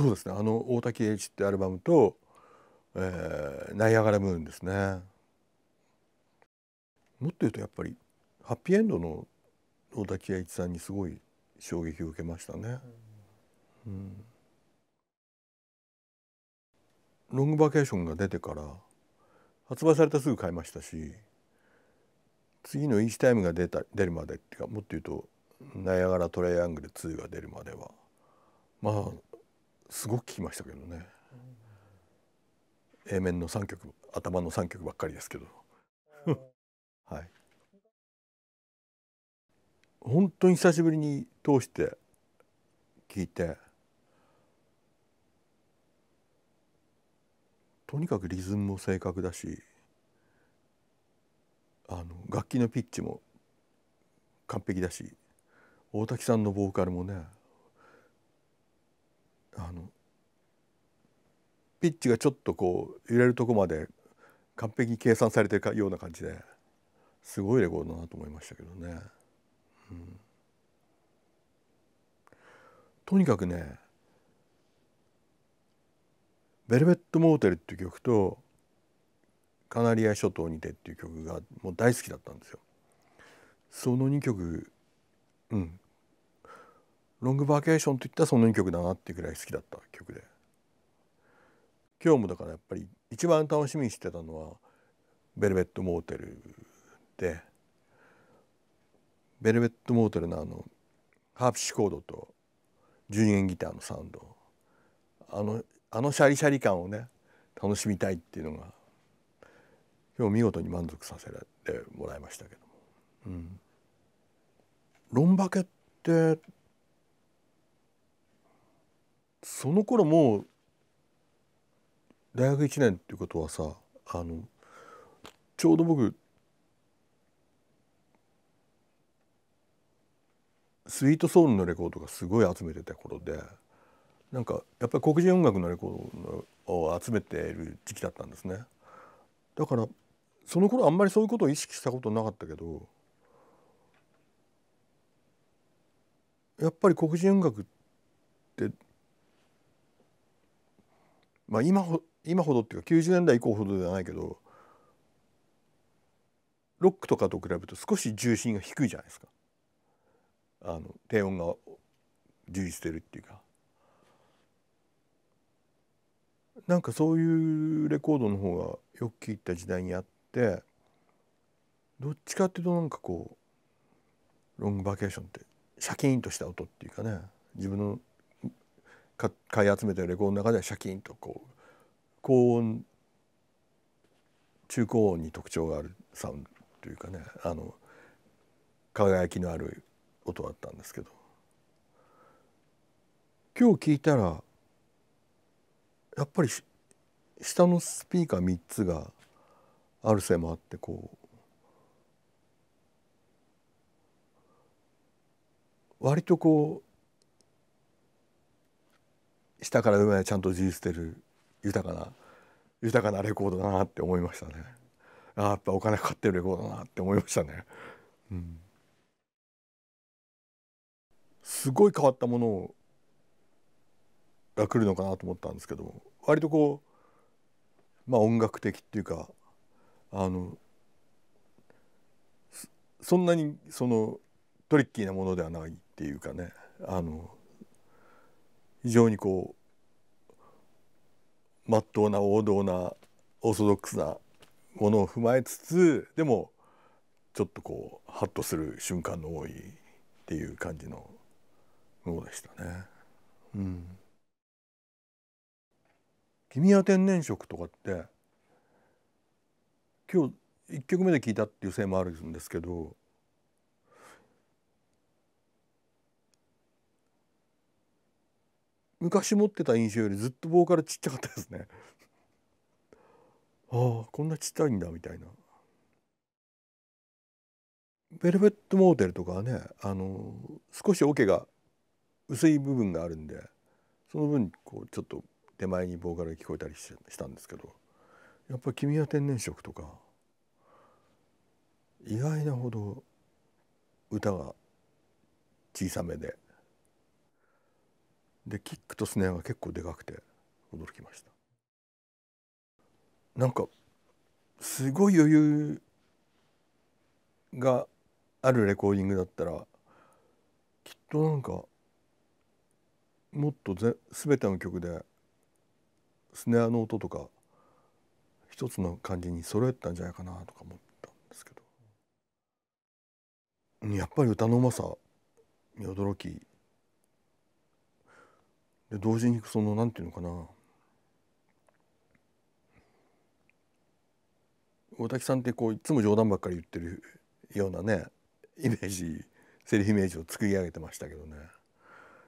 そうですねあの大滝栄一ってアルバムと、えー、ナイアガラムーンですねもっと言うとやっぱりハッピーエンドの大滝栄一さんにすごい衝撃を受けましたね、うん、ロングバケーションが出てから発売されたすぐ買いましたし次のイースタイムが出た出るまでっていうかもっと言うとナイアガラトライアングル2が出るまではまあすごく聞きましたけどね、うん、A 面の3曲頭の3曲ばっかりですけどはい本当に久しぶりに通して聞いてとにかくリズムも正確だしあの楽器のピッチも完璧だし大滝さんのボーカルもねピッチがちょっとこう揺れるとこまで完璧に計算されてるような感じですごいレコードだなと思いましたけどね。うん、とにかくね「ベルベット・モーテル」っていう曲と「カナリア諸島にて」っていう曲がもう大好きだったんですよ。その2曲、うん、ロングバケーションといったらその2曲だなっていうぐらい好きだった曲で今日もだからやっぱり一番楽しみにしてたのはベルベットモーテルでベルベットモーテルのあのハープシコードと12弦ギターのサウンドあのあのシャリシャリ感をね楽しみたいっていうのが今日見事に満足させられてもらいましたけども。うん、ロンバケってその頃もう大学1年っていうことはさあのちょうど僕スイートソウルのレコードがすごい集めてた頃でなんかやっぱり黒人音楽のレコードを集めている時期だったんですねだからその頃あんまりそういうことを意識したことなかったけどやっぱり黒人音楽ってまあ今今ほどっていうか90年代以降ほどではないけどロックとかと比べると少し重心が低いじゃないですかあの低音が充実してるっていうかなんかそういうレコードの方がよく聞いた時代にあってどっちかっていうとなんかこうロングバケーションってシャキーンとした音っていうかね自分の買い集めたレコードの中ではシャキーンとこう高音中高音に特徴があるサウンドというかねあの輝きのある音だったんですけど今日聞いたらやっぱり下のスピーカー3つがあるせいもあってこう割とこう下から上までちゃんと自由捨てる豊かな豊かなレコードだなって思いましたねあやっぱお金かかってるレコードだなって思いましたね、うん、すごい変わったものが来るのかなと思ったんですけど割とこうまあ音楽的っていうかあのそんなにそのトリッキーなものではないっていうかねあの非常にこうまっとうな王道なオーソドックスなものを踏まえつつでもちょっとこうハッとする瞬間の多いっていう感じのものでしたね。うん、君は天然色とかって今日1曲目で聴いたっていうせいもあるんですけど昔持ってた印象よりずっとボーカルちっちゃかったですねああこんなちっちゃいんだみたいなベルベットモーテルとかはねあの少しオ、ケが薄い部分があるんでその分こうちょっと手前にボーカルが聞こえたりしたんですけどやっぱ「君は天然色」とか意外なほど歌が小さめででキックとスネアが結構でかくて驚きましたなんかすごい余裕があるレコーディングだったらきっとなんかもっとぜ全ての曲でスネアの音とか一つの感じに揃えたんじゃないかなとか思ったんですけどやっぱり歌のうまさに驚きで同時にその何て言うのかな大滝さんってこういつも冗談ばっかり言ってるようなねイメージセリフイメージを作り上げてましたけどね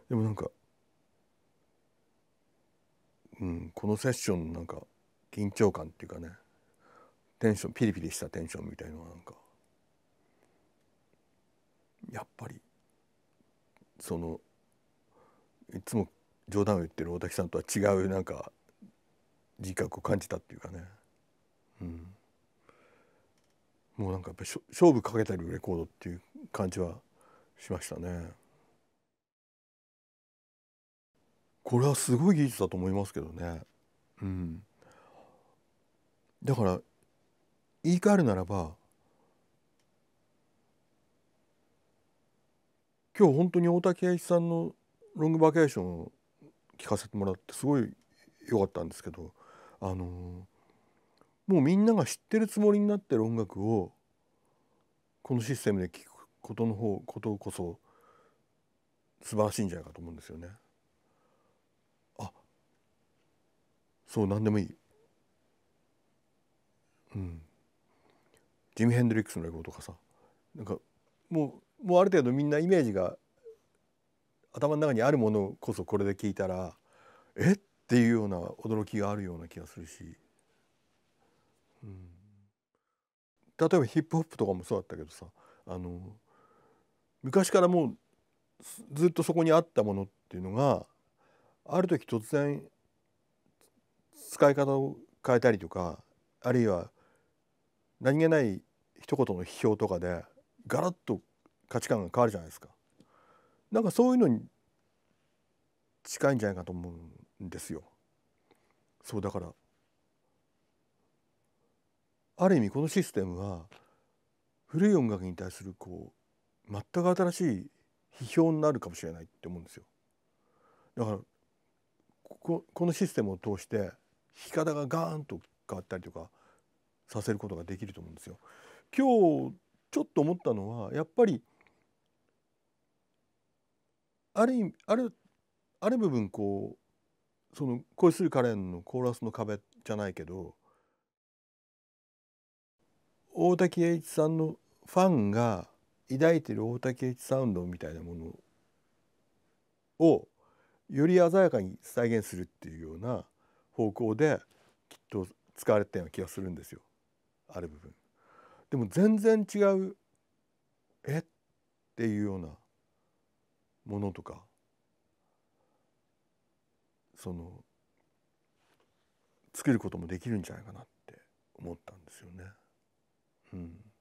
でもなんか、うん、このセッションなんか緊張感っていうかねテンションピリピリしたテンションみたいのはなんかやっぱりそのいつも冗談を言ってる大滝さんとは違うなんか自覚を感じたっていうかね、うん、もうなんかやっぱ勝負かけてるレコードっていう感じはしましたね。これはすごい技術だと思いますけどね。うん、だから言い換えるならば今日本当に大竹栄一さんのロングバケーション聞かせてもらってすごい良かったんですけど、あのー、もうみんなが知ってるつもりになってる音楽をこのシステムで聞くことの方ことこそ素晴らしいんじゃないかと思うんですよね。あそう何でもいい。うん、ジム・ヘンドリックスのレコードとかさなんかもうもうある程度みんなイメージが頭の中にあるものこそこれで聞いたらえっていうような驚きがあるような気がするし、うん、例えばヒップホップとかもそうだったけどさあの昔からもうずっとそこにあったものっていうのがある時突然使い方を変えたりとかあるいは何気ない一言の批評とかでガラッと価値観が変わるじゃないですか。なんかそういうのに近いんじゃないかと思うんですよ。そうだからある意味このシステムは古い音楽に対するこう全く新しい批評になるかもしれないって思うんですよ。だからこここのシステムを通して弾き方がガーンと変わったりとかさせることができると思うんですよ。今日ちょっと思ったのはやっぱりある意味あるある部分こうその「恋するカレン」のコーラスの壁じゃないけど大滝栄一さんのファンが抱いてる大滝栄一サウンドみたいなものをより鮮やかに再現するっていうような方向できっと使われたような気がするんですよある部分。でも全然違うえっていうようなものとかそのけることもできるんじゃないかなって思ったんですよね。うん